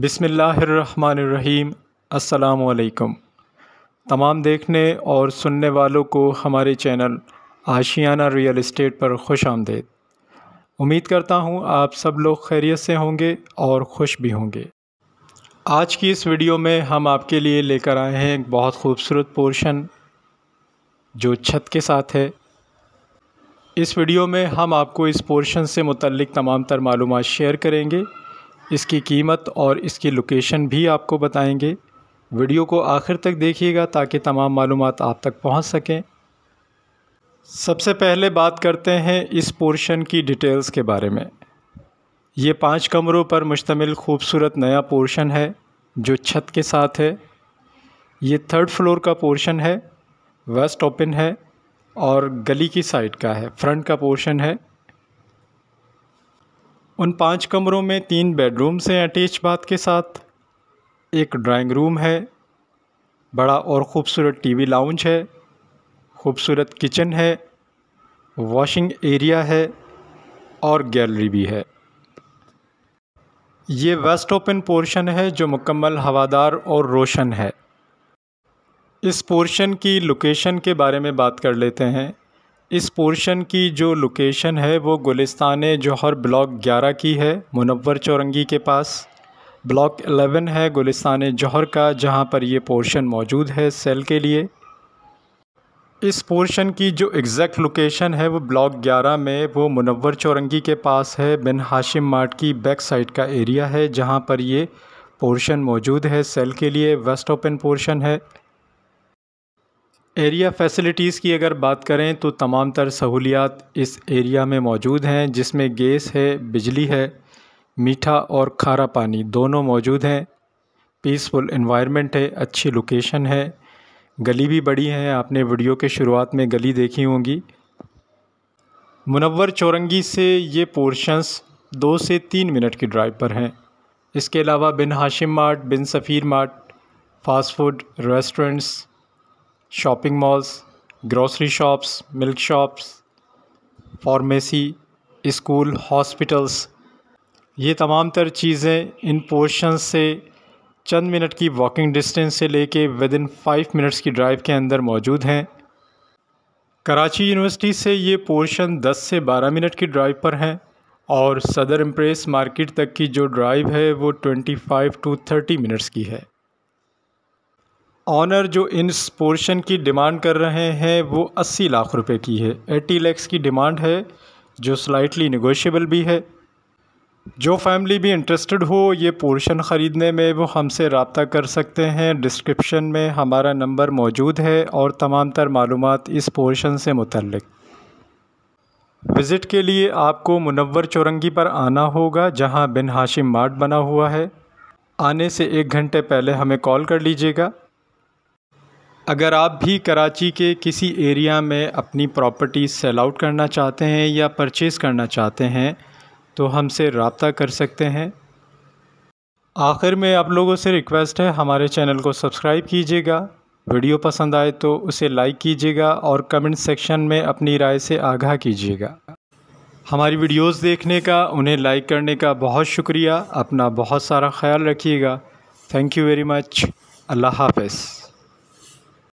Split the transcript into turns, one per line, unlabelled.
बिसमीम् अल्लाम तमाम देखने और सुनने वालों को हमारे चैनल आशियाना रियल इस्टेट पर खुश आमदेद उम्मीद करता हूँ आप सब लोग खैरियत से होंगे और खुश भी होंगे आज की इस वीडियो में हम आपके लिए लेकर आए हैं एक बहुत खूबसूरत पोर्शन जो छत के साथ है इस वीडियो में हम आपको इस पोर्शन से मुतलक तमाम तर मालूम शेयर करेंगे इसकी कीमत और इसकी लोकेशन भी आपको बताएंगे वीडियो को आखिर तक देखिएगा ताकि तमाम मालूम आप तक पहुंच सकें सबसे पहले बात करते हैं इस पोर्शन की डिटेल्स के बारे में ये पांच कमरों पर मुश्तमिल खूबसूरत नया पोर्शन है जो छत के साथ है ये थर्ड फ्लोर का पोर्शन है वेस्ट ओपन है और गली की साइड का है फ्रंट का पोर्शन है उन पांच कमरों में तीन बेडरूम्स हैं अटैच बाथ के साथ एक ड्राइंग रूम है बड़ा और ख़ूबसूरत टीवी लाउंज है खूबसूरत किचन है वॉशिंग एरिया है और गैलरी भी है ये वेस्ट ओपन पोर्शन है जो मुकम्मल हवादार और रोशन है इस पोर्शन की लोकेशन के बारे में बात कर लेते हैं इस पोर्शन की जो लोकेशन है वो गुलिस्तान जौहर ब्लॉक 11 की है मुनवर चौरंगी के पास ब्लॉक 11 है गुलिस्तान जौहर का जहां पर ये पोर्शन मौजूद है सेल के लिए इस पोर्शन की जो एग्जैक्ट लोकेशन है वो ब्लॉक 11 में वो मुनवर चौरंगी के पास है बिन हाशिम मार्ट की बैक साइड का एरिया है जहां पर ये पोर्शन मौजूद है सेल के लिए वेस्ट ओपन पोर्शन है एरिया फैसिलिटीज़ की अगर बात करें तो तमाम तर सहूलियात इस एरिया में मौजूद हैं जिसमें गैस है बिजली है मीठा और खारा पानी दोनों मौजूद हैं पीसफुल इन्वायरमेंट है अच्छी लोकेशन है गली भी बड़ी है आपने वीडियो के शुरुआत में गली देखी होंगी मुनवर चौरंगी से ये पोर्शंस दो से तीन मिनट की ड्राइव पर हैं इसके अलावा Bin Hashim Mart Bin Safeer Mart fast food restaurants shopping malls grocery shops milk shops pharmacy school hospitals ये तमाम तर चीज़ें इन पोर्शन से चंद मिनट की वॉकिंग डिस्टेंस से लेके विद इन फाइव मिनट्स की ड्राइव के अंदर मौजूद हैं कराची यूनिवर्सिटी से ये पोर्शन 10 से 12 मिनट की ड्राइव पर हैं और सदर इम्प्रेस मार्केट तक की जो ड्राइव है वो 25 टू 30 मिनट्स की है ऑनर जो इन पोर्शन की डिमांड कर रहे हैं वो अस्सी लाख रुपए की है एटी लैक्स की डिमांड है जो स्लाइटली निगोशियबल भी है जो फैमिली भी इंटरेस्टेड हो ये पोर्शन ख़रीदने में वो हमसे रबता कर सकते हैं डिस्क्रिप्शन में हमारा नंबर मौजूद है और तमाम तर मालूम इस पोर्शन से मुतल विज़िट के लिए आपको मुनवर चौरंगी पर आना होगा जहाँ बिन हाशिम मार्ट बना हुआ है आने से एक घंटे पहले हमें कॉल कर लीजिएगा अगर आप भी कराची के किसी एरिया में अपनी प्रॉपर्टी सेल आउट करना चाहते हैं या परचेज़ करना चाहते हैं तो हमसे रबता कर सकते हैं आखिर में आप लोगों से रिक्वेस्ट है हमारे चैनल को सब्सक्राइब कीजिएगा वीडियो पसंद आए तो उसे लाइक कीजिएगा और कमेंट सेक्शन में अपनी राय से आगाह कीजिएगा हमारी वीडियोस देखने का उन्हें लाइक करने का बहुत शुक्रिया अपना बहुत सारा ख्याल रखिएगा थैंक यू वेरी मच अल्लाह हाफिज़